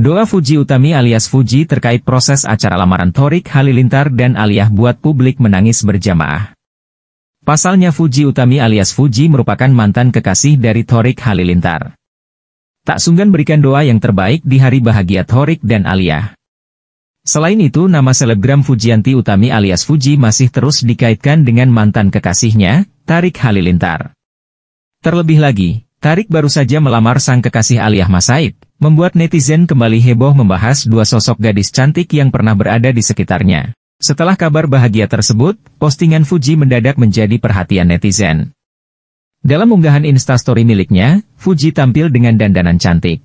Doa Fuji Utami alias Fuji terkait proses acara lamaran Torik Halilintar dan Aliyah buat publik menangis berjamaah. Pasalnya Fuji Utami alias Fuji merupakan mantan kekasih dari Torik Halilintar. Tak sungkan berikan doa yang terbaik di hari bahagia Torik dan Aliyah. Selain itu nama selebgram Fujianti Utami alias Fuji masih terus dikaitkan dengan mantan kekasihnya, Tarik Halilintar. Terlebih lagi, Tarik baru saja melamar sang kekasih Aliyah Masaid, Membuat netizen kembali heboh membahas dua sosok gadis cantik yang pernah berada di sekitarnya. Setelah kabar bahagia tersebut, postingan Fuji mendadak menjadi perhatian netizen. Dalam unggahan instastory miliknya, Fuji tampil dengan dandanan cantik.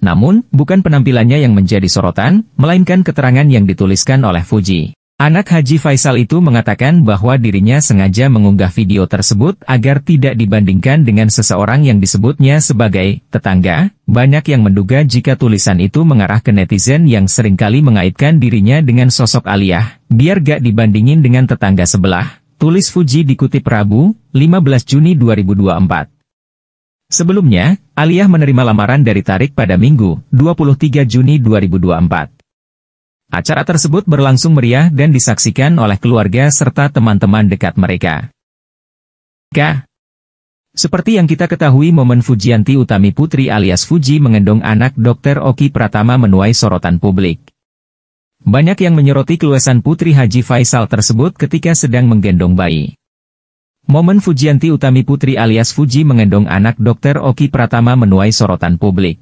Namun, bukan penampilannya yang menjadi sorotan, melainkan keterangan yang dituliskan oleh Fuji. Anak Haji Faisal itu mengatakan bahwa dirinya sengaja mengunggah video tersebut agar tidak dibandingkan dengan seseorang yang disebutnya sebagai tetangga. Banyak yang menduga jika tulisan itu mengarah ke netizen yang seringkali mengaitkan dirinya dengan sosok aliyah, biar gak dibandingin dengan tetangga sebelah. Tulis Fuji dikutip Rabu, 15 Juni 2024. Sebelumnya, Aliyah menerima lamaran dari Tarik pada Minggu, 23 Juni 2024. Acara tersebut berlangsung meriah dan disaksikan oleh keluarga serta teman-teman dekat mereka. K. Seperti yang kita ketahui momen Fujianti Utami Putri alias Fuji mengendong anak Dr. Oki Pratama menuai sorotan publik. Banyak yang menyoroti keluasan Putri Haji Faisal tersebut ketika sedang menggendong bayi. Momen Fujianti Utami Putri alias Fuji mengendong anak Dr. Oki Pratama menuai sorotan publik.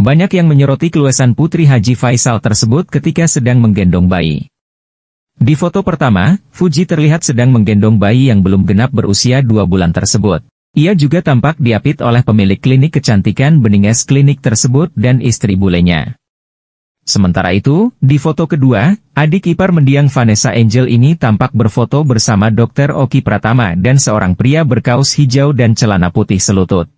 Banyak yang menyoroti keluasan Putri Haji Faisal tersebut ketika sedang menggendong bayi. Di foto pertama, Fuji terlihat sedang menggendong bayi yang belum genap berusia dua bulan tersebut. Ia juga tampak diapit oleh pemilik klinik kecantikan Beninges Klinik tersebut dan istri bulenya. Sementara itu, di foto kedua, adik ipar mendiang Vanessa Angel ini tampak berfoto bersama Dr. Oki Pratama dan seorang pria berkaus hijau dan celana putih selutut.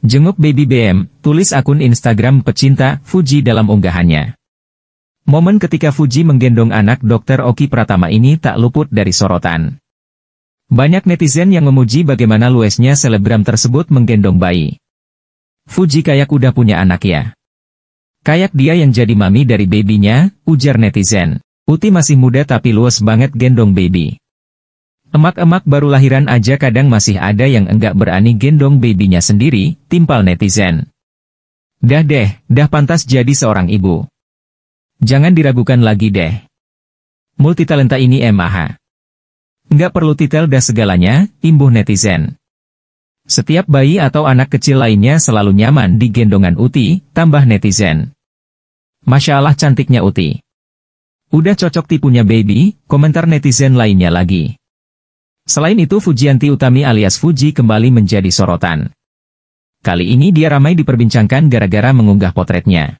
Jenguk Baby BM, tulis akun Instagram pecinta Fuji dalam unggahannya. Momen ketika Fuji menggendong anak dokter Oki Pratama ini tak luput dari sorotan. Banyak netizen yang memuji bagaimana luesnya selebgram tersebut menggendong bayi. Fuji kayak udah punya anak ya. Kayak dia yang jadi mami dari babynya, ujar netizen. Uti masih muda tapi luas banget gendong baby. Emak-emak baru lahiran aja kadang masih ada yang enggak berani gendong babynya sendiri, timpal netizen. Dah deh, dah pantas jadi seorang ibu. Jangan diragukan lagi deh. Multitalenta ini emah. Enggak perlu titel dah segalanya, imbuh netizen. Setiap bayi atau anak kecil lainnya selalu nyaman di gendongan Uti, tambah netizen. Masya Allah cantiknya Uti. Udah cocok tipunya baby, komentar netizen lainnya lagi. Selain itu Fujianti Utami alias Fuji kembali menjadi sorotan. Kali ini dia ramai diperbincangkan gara-gara mengunggah potretnya.